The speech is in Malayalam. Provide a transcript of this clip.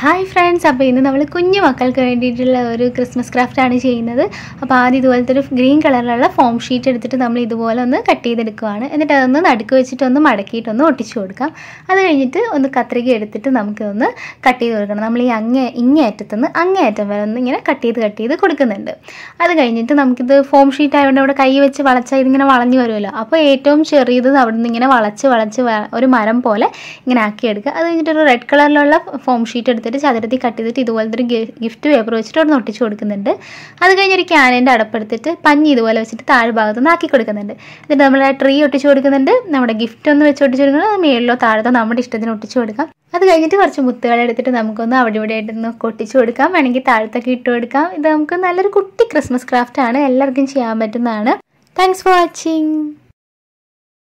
ഹായ് ഫ്രണ്ട്സ് അപ്പോൾ ഇന്ന് നമ്മൾ കുഞ്ഞു മക്കൾക്ക് വേണ്ടിയിട്ടുള്ള ഒരു ക്രിസ്മസ് ക്രാഫ്റ്റാണ് ചെയ്യുന്നത് അപ്പോൾ ആദ്യം ഇതുപോലത്തെ ഒരു ഗ്രീൻ കളറിലുള്ള ഫോം ഷീറ്റ് എടുത്തിട്ട് നമ്മൾ ഇതുപോലെ ഒന്ന് കട്ട് ചെയ്തെടുക്കുവാണ് എന്നിട്ട് അതൊന്ന് നടുക്ക് വെച്ചിട്ട് ഒന്ന് മടക്കിയിട്ടൊന്ന് ഒട്ടിച്ചു കൊടുക്കാം അത് കഴിഞ്ഞിട്ട് ഒന്ന് കത്രിക എടുത്തിട്ട് നമുക്കൊന്ന് കട്ട് ചെയ്ത് കൊടുക്കണം നമ്മൾ ഈ അങ്ങേ ഇങ്ങേയറ്റത്തുനിന്ന് അങ്ങേയറ്റം വരെ ഒന്ന് ഇങ്ങനെ കട്ട് ചെയ്ത് കട്ട് ചെയ്ത് കൊടുക്കുന്നുണ്ട് അത് കഴിഞ്ഞിട്ട് നമുക്കിത് ഫോം ഷീറ്റ് ആയതുകൊണ്ട് അവിടെ കൈ വെച്ച് വളച്ചാൽ ഇതിങ്ങനെ വളഞ്ഞു വരുമല്ലോ അപ്പോൾ ഏറ്റവും ചെറിയത് അവിടെ നിന്ന് ഇങ്ങനെ വളച്ച് വളച്ച് ഒരു മരം പോലെ ഇങ്ങനെ ആക്കിയെടുക്കുക അത് കഴിഞ്ഞിട്ട് ഒരു റെഡ് കളറിലുള്ള ഫോം ഷീറ്റ് എടുത്ത് കൊടുത്തിട്ട് ചതുരത്തിൽ കട്ട് ചെയ്തിട്ട് ഇതുപോലത്തെ ഒരു ഗിഫ്റ്റ് പേപ്പർ വെച്ചിട്ട് അവിടെ ഒട്ടിച്ച് കൊടുക്കുന്നുണ്ട് അത് കഴിഞ്ഞൊരു ഒരു അടപ്പെടുത്തിട്ട് പഞ്ഞി ഇതുപോലെ വെച്ചിട്ട് താഴെ ഭാഗത്ത് നിന്ന് ആക്കി കൊടുക്കുന്നുണ്ട് എന്നിട്ട് നമ്മുടെ ട്രീ ഒട്ടിച്ച് കൊടുക്കുന്നുണ്ട് നമ്മുടെ ഗിഫ്റ്റ് ഒന്ന് വെച്ച് ഒട്ടിച്ച് കൊടുക്കുന്നത് മേളിലോ താഴത്തോ നമ്മുടെ ഇഷ്ടത്തിന് ഒട്ടിച്ച് കൊടുക്കാം അത് കഴിഞ്ഞിട്ട് കുറച്ച് മുത്തുകൾ എടുത്തിട്ട് നമുക്കൊന്ന് അവിടെ ഇവിടെ ആയിട്ടൊന്ന് കൊട്ടിച്ചു കൊടുക്കാം വേണമെങ്കിൽ താഴത്തൊക്കെ ഇട്ട് കൊടുക്കാം ഇത് നമുക്ക് നല്ലൊരു കുട്ടി ക്രിസ്മസ് ക്രാഫ്റ്റ് ആണ് എല്ലാവർക്കും ചെയ്യാൻ പറ്റുന്നതാണ് താങ്ക്സ് ഫോർ വാച്ചിങ്